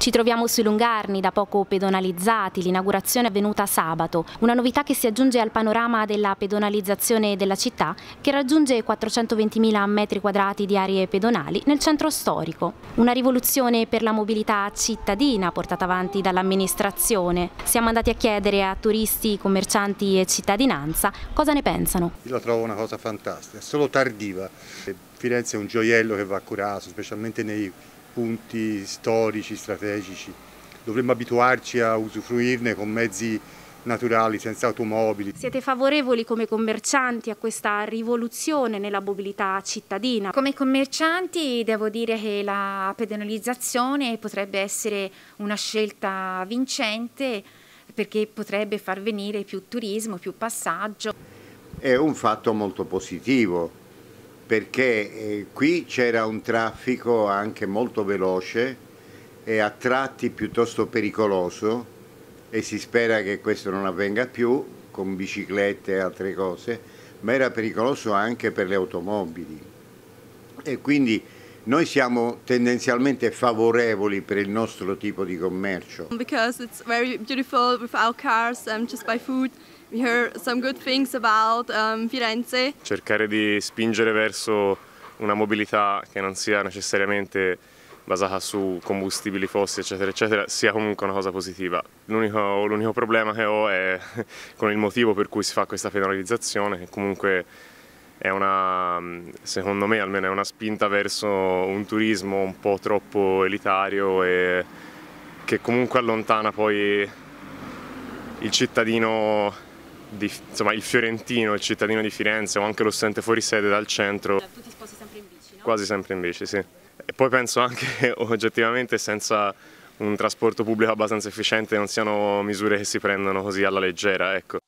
Ci troviamo sui Lungarni, da poco pedonalizzati, l'inaugurazione è avvenuta sabato, una novità che si aggiunge al panorama della pedonalizzazione della città che raggiunge 420.000 metri quadrati di aree pedonali nel centro storico. Una rivoluzione per la mobilità cittadina portata avanti dall'amministrazione. Siamo andati a chiedere a turisti, commercianti e cittadinanza cosa ne pensano. Io la trovo una cosa fantastica, solo tardiva. Firenze è un gioiello che va curato, specialmente nei punti storici, strategici. Dovremmo abituarci a usufruirne con mezzi naturali, senza automobili. Siete favorevoli come commercianti a questa rivoluzione nella mobilità cittadina? Come commercianti devo dire che la pedonalizzazione potrebbe essere una scelta vincente perché potrebbe far venire più turismo, più passaggio. È un fatto molto positivo perché eh, qui c'era un traffico anche molto veloce e a tratti piuttosto pericoloso e si spera che questo non avvenga più con biciclette e altre cose, ma era pericoloso anche per le automobili. E quindi noi siamo tendenzialmente favorevoli per il nostro tipo di commercio. Because it's very beautiful with our cars and just by food. We hear some good things about um, Firenze. Cercare di spingere verso una mobilità che non sia necessariamente basata su combustibili fossili eccetera eccetera sia comunque una cosa positiva. L'unico problema che ho è con il motivo per cui si fa questa federalizzazione, che comunque è una, secondo me almeno è una spinta verso un turismo un po' troppo elitario e che comunque allontana poi il cittadino, di, insomma il fiorentino, il cittadino di Firenze o anche lo studente fuori sede dal centro. Tu ti sposti sempre in bici, no? Quasi sempre in bici, sì. E poi penso anche oggettivamente senza un trasporto pubblico abbastanza efficiente non siano misure che si prendono così alla leggera, ecco.